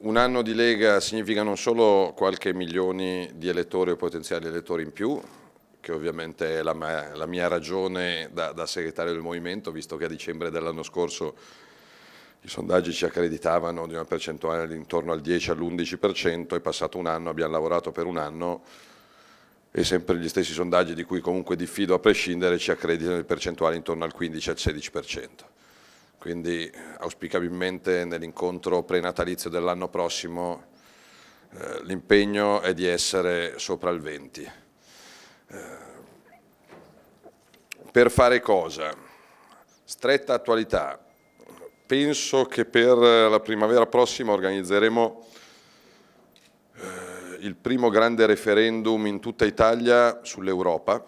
Un anno di Lega significa non solo qualche milione di elettori o potenziali elettori in più, che ovviamente è la, mia, la mia ragione da, da, segretario del Movimento, visto che a dicembre dell'anno scorso i sondaggi ci accreditavano di una percentuale intorno al 10 all'11%, è passato un anno, abbiamo lavorato per un anno e sempre gli stessi sondaggi di cui comunque diffido a prescindere ci accreditano di percentuale intorno al 15 al 16% quindi auspicabilmente nell'incontro prenatalizio dell'anno prossimo eh, l'impegno è di essere sopra il 20. Eh, per fare cosa? Stretta attualità. Penso che per la primavera prossima organizzeremo eh, il primo grande referendum in tutta Italia sull'Europa.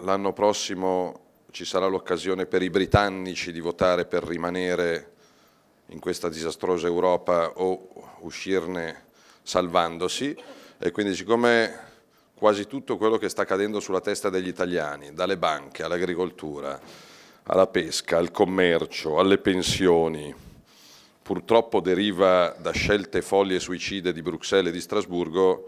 L'anno prossimo ci sarà l'occasione per i britannici di votare per rimanere in questa disastrosa Europa o uscirne salvandosi e quindi siccome quasi tutto quello che sta accadendo sulla testa degli italiani, dalle banche all'agricoltura, alla pesca, al commercio, alle pensioni, purtroppo deriva da scelte folli e suicide di Bruxelles e di Strasburgo,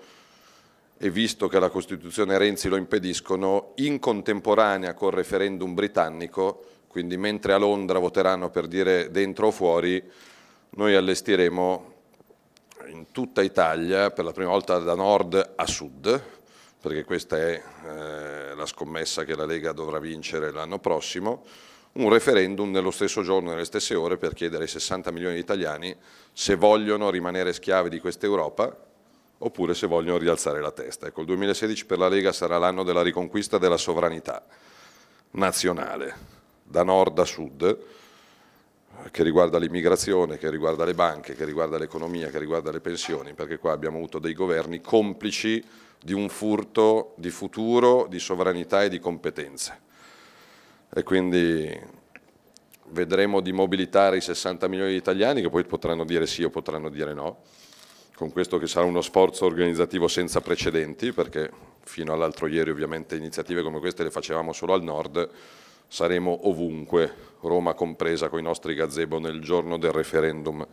e visto che la Costituzione e Renzi lo impediscono, in contemporanea col referendum britannico, quindi mentre a Londra voteranno per dire dentro o fuori, noi allestiremo in tutta Italia, per la prima volta da nord a sud, perché questa è eh, la scommessa che la Lega dovrà vincere l'anno prossimo, un referendum nello stesso giorno, nelle stesse ore, per chiedere ai 60 milioni di italiani se vogliono rimanere schiavi di questa Europa oppure se vogliono rialzare la testa. Ecco, il 2016 per la Lega sarà l'anno della riconquista della sovranità nazionale, da nord a sud, che riguarda l'immigrazione, che riguarda le banche, che riguarda l'economia, che riguarda le pensioni, perché qua abbiamo avuto dei governi complici di un furto di futuro, di sovranità e di competenze. E quindi vedremo di mobilitare i 60 milioni di italiani che poi potranno dire sì o potranno dire no con questo che sarà uno sforzo organizzativo senza precedenti, perché fino all'altro ieri ovviamente iniziative come queste le facevamo solo al nord, saremo ovunque, Roma compresa, con i nostri gazebo nel giorno del referendum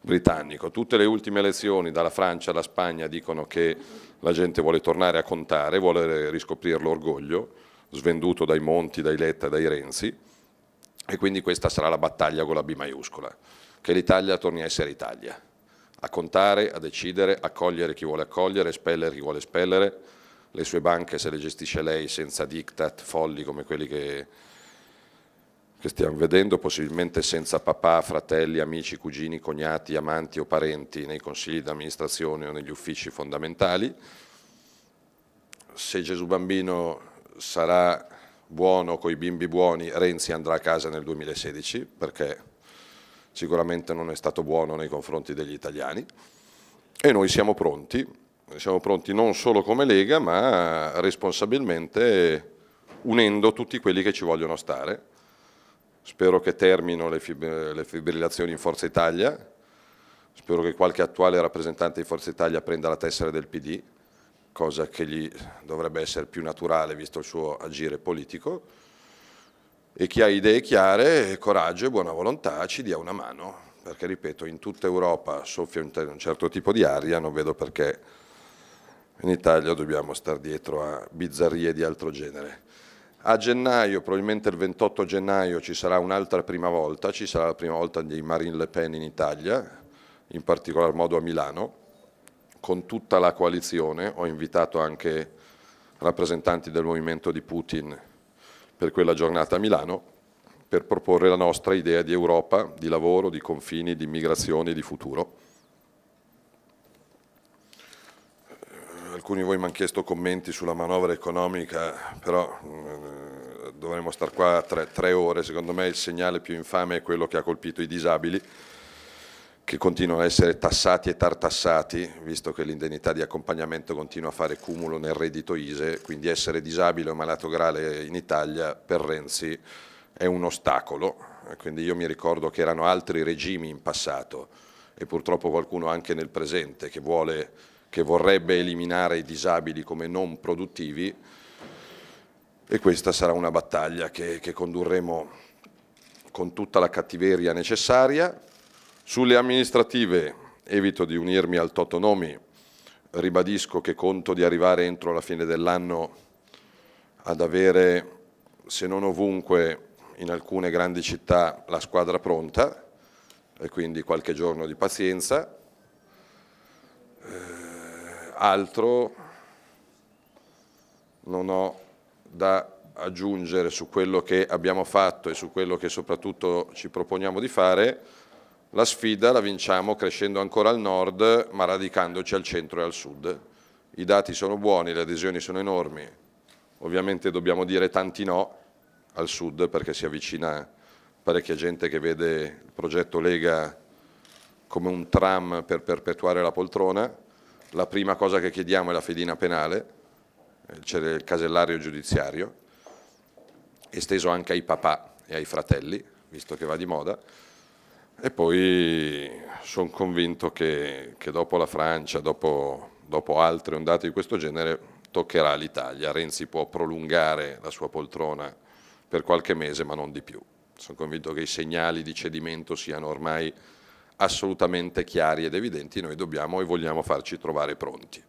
britannico. Tutte le ultime elezioni, dalla Francia alla Spagna, dicono che la gente vuole tornare a contare, vuole riscoprire l'orgoglio, svenduto dai Monti, dai Letta, dai Renzi, e quindi questa sarà la battaglia con la B maiuscola, che l'Italia torni a essere Italia a contare, a decidere, a cogliere chi vuole accogliere, spellere chi vuole spellere, le sue banche se le gestisce lei senza diktat folli come quelli che, che stiamo vedendo, possibilmente senza papà, fratelli, amici, cugini, cognati, amanti o parenti nei consigli di amministrazione o negli uffici fondamentali. Se Gesù Bambino sarà buono con i bimbi buoni, Renzi andrà a casa nel 2016 perché sicuramente non è stato buono nei confronti degli italiani e noi siamo pronti, siamo pronti non solo come Lega ma responsabilmente unendo tutti quelli che ci vogliono stare. Spero che termino le, le fibrillazioni in Forza Italia, spero che qualche attuale rappresentante di Forza Italia prenda la tessera del PD, cosa che gli dovrebbe essere più naturale visto il suo agire politico e chi ha idee chiare, coraggio e buona volontà ci dia una mano, perché ripeto, in tutta Europa soffia un certo tipo di aria, non vedo perché in Italia dobbiamo stare dietro a bizzarrie di altro genere. A gennaio, probabilmente il 28 gennaio, ci sarà un'altra prima volta, ci sarà la prima volta di Marine Le Pen in Italia, in particolar modo a Milano, con tutta la coalizione, ho invitato anche rappresentanti del movimento di Putin per quella giornata a Milano per proporre la nostra idea di Europa, di lavoro, di confini, di immigrazione e di futuro. Alcuni di voi mi hanno chiesto commenti sulla manovra economica, però eh, dovremmo stare qua tre, tre ore, secondo me il segnale più infame è quello che ha colpito i disabili, che continuano a essere tassati e tartassati, visto che l'indennità di accompagnamento continua a fare cumulo nel reddito ISE, quindi essere disabile o malato grave in Italia per Renzi è un ostacolo, quindi io mi ricordo che erano altri regimi in passato e purtroppo qualcuno anche nel presente che, vuole, che vorrebbe eliminare i disabili come non produttivi e questa sarà una battaglia che, che condurremo con tutta la cattiveria necessaria sulle amministrative evito di unirmi al Totonomi, ribadisco che conto di arrivare entro la fine dell'anno ad avere, se non ovunque, in alcune grandi città la squadra pronta e quindi qualche giorno di pazienza. Eh, altro non ho da aggiungere su quello che abbiamo fatto e su quello che soprattutto ci proponiamo di fare, la sfida la vinciamo crescendo ancora al nord ma radicandoci al centro e al sud. I dati sono buoni, le adesioni sono enormi, ovviamente dobbiamo dire tanti no al sud perché si avvicina parecchia gente che vede il progetto Lega come un tram per perpetuare la poltrona. La prima cosa che chiediamo è la fedina penale, c'è il casellario giudiziario, esteso anche ai papà e ai fratelli, visto che va di moda. E poi sono convinto che, che, dopo la Francia, dopo, dopo altre ondate di questo genere, toccherà l'Italia. Renzi può prolungare la sua poltrona per qualche mese, ma non di più. Sono convinto che i segnali di cedimento siano ormai assolutamente chiari ed evidenti, noi dobbiamo e vogliamo farci trovare pronti.